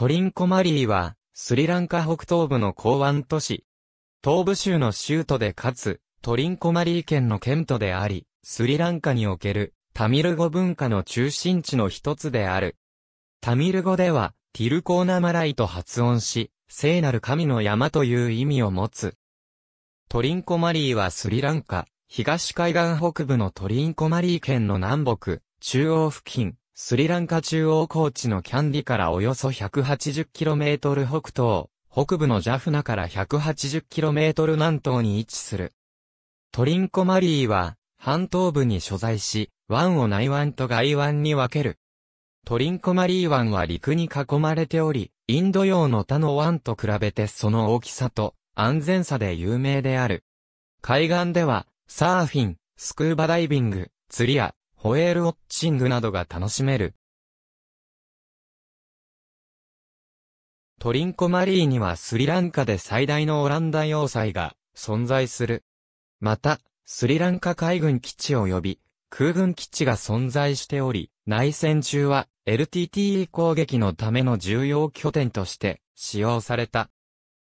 トリンコマリーは、スリランカ北東部の港湾都市。東部州の州都でかつ、トリンコマリー県の県都であり、スリランカにおける、タミル語文化の中心地の一つである。タミル語では、ティルコーナマライと発音し、聖なる神の山という意味を持つ。トリンコマリーはスリランカ、東海岸北部のトリンコマリー県の南北、中央付近、スリランカ中央高地のキャンディからおよそ 180km 北東、北部のジャフナから 180km 南東に位置する。トリンコマリーは、半東部に所在し、湾を内湾と外湾に分ける。トリンコマリー湾は陸に囲まれており、インド洋の他の湾と比べてその大きさと安全さで有名である。海岸では、サーフィン、スクーバダイビング、釣りやホエールウォッチングなどが楽しめる。トリンコマリーにはスリランカで最大のオランダ要塞が存在する。また、スリランカ海軍基地及び空軍基地が存在しており、内戦中は LTTE 攻撃のための重要拠点として使用された。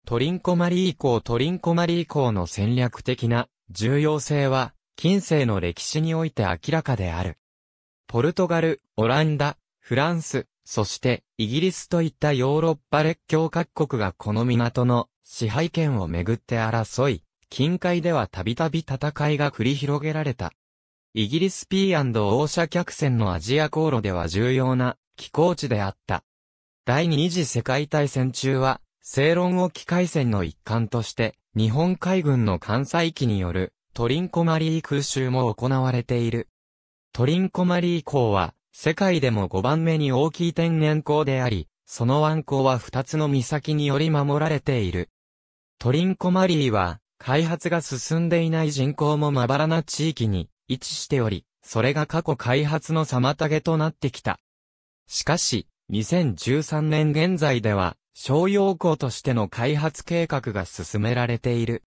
トリンコマリー港トリンコマリー港の戦略的な重要性は近世の歴史において明らかである。ポルトガル、オランダ、フランス、そしてイギリスといったヨーロッパ列強各国がこの港の支配権をめぐって争い、近海ではたびたび戦いが繰り広げられた。イギリス P&O 社客船のアジア航路では重要な寄港地であった。第二次世界大戦中は、セ論ロン沖海戦の一環として、日本海軍の艦載機によるトリンコマリー空襲も行われている。トリンコマリー港は、世界でも5番目に大きい天然港であり、その湾港は2つの岬により守られている。トリンコマリーは、開発が進んでいない人口もまばらな地域に位置しており、それが過去開発の妨げとなってきた。しかし、2013年現在では、商用港としての開発計画が進められている。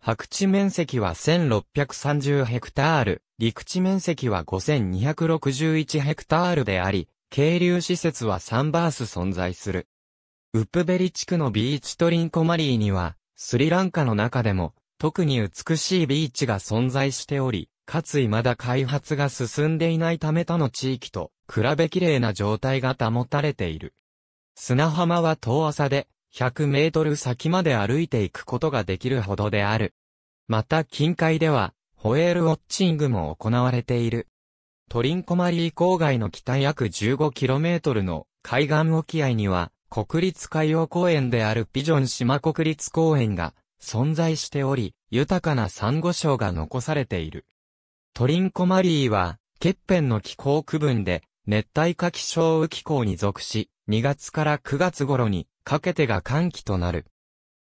白地面積は1630ヘクタール、陸地面積は5261ヘクタールであり、渓流施設は3バース存在する。ウップベリ地区のビーチトリンコマリーには、スリランカの中でも、特に美しいビーチが存在しており、かつ未だ開発が進んでいないため他の地域と、比べ綺麗な状態が保たれている。砂浜は遠浅で、100メートル先まで歩いていくことができるほどである。また近海では、ホエールウォッチングも行われている。トリンコマリー郊外の北約1 5トルの海岸沖合には、国立海洋公園であるピジョン島国立公園が存在しており、豊かなサンゴ礁が残されている。トリンコマリーは、欠片の気候区分で、熱帯下気象雨気候に属し、2月から9月頃にかけてが寒気となる。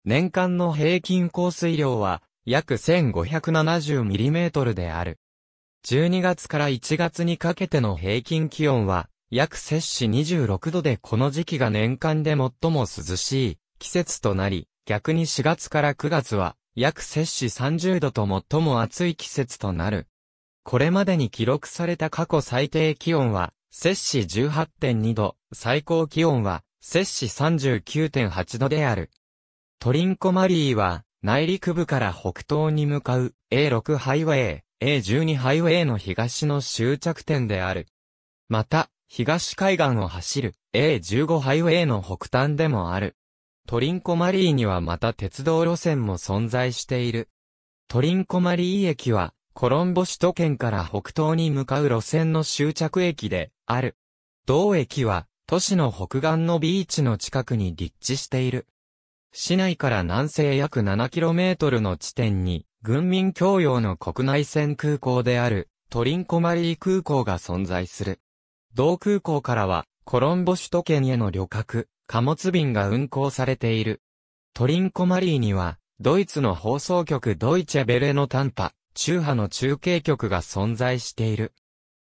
年間の平均降水量は約 1570mm である。12月から1月にかけての平均気温は約摂氏26度でこの時期が年間で最も涼しい季節となり、逆に4月から9月は約摂氏30度と最も暑い季節となる。これまでに記録された過去最低気温は摂氏18.2度、最高気温は、摂氏39.8度である。トリンコマリーは、内陸部から北東に向かう A6 ハイウェイ、A12 ハイウェイの東の終着点である。また、東海岸を走る A15 ハイウェイの北端でもある。トリンコマリーにはまた鉄道路線も存在している。トリンコマリー駅は、コロンボ首都圏から北東に向かう路線の終着駅で、ある。同駅は、都市の北岸のビーチの近くに立地している。市内から南西約 7km の地点に、軍民共用の国内線空港である、トリンコマリー空港が存在する。同空港からは、コロンボ首都圏への旅客、貨物便が運航されている。トリンコマリーには、ドイツの放送局ドイチェベレの短波、中波の中継局が存在している。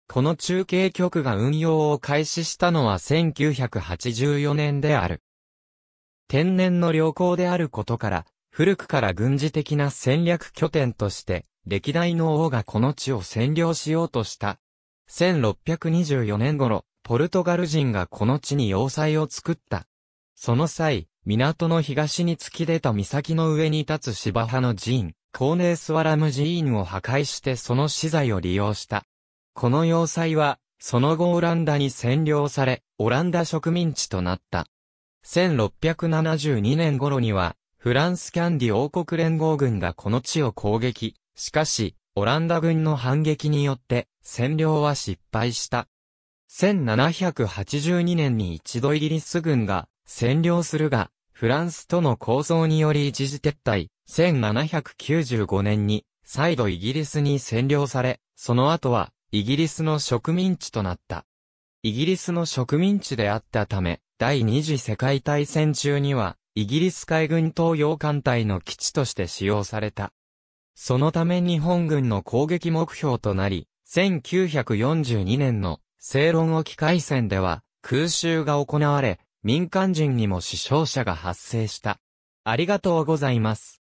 この中継局が運用を開始したのは1984年である。天然の良好であることから、古くから軍事的な戦略拠点として、歴代の王がこの地を占領しようとした。1624年頃、ポルトガル人がこの地に要塞を作った。その際、港の東に突き出た岬の上に立つ芝派の寺院、コーネースワラム寺院を破壊してその資材を利用した。この要塞は、その後オランダに占領され、オランダ植民地となった。1672年頃には、フランスキャンディ王国連合軍がこの地を攻撃。しかし、オランダ軍の反撃によって、占領は失敗した。1782年に一度イギリス軍が占領するが、フランスとの構想により一時撤退、1795年に再度イギリスに占領され、その後はイギリスの植民地となった。イギリスの植民地であったため、第二次世界大戦中には、イギリス海軍東洋艦隊の基地として使用された。そのため日本軍の攻撃目標となり、1942年の正論沖海戦では空襲が行われ、民間人にも死傷者が発生した。ありがとうございます。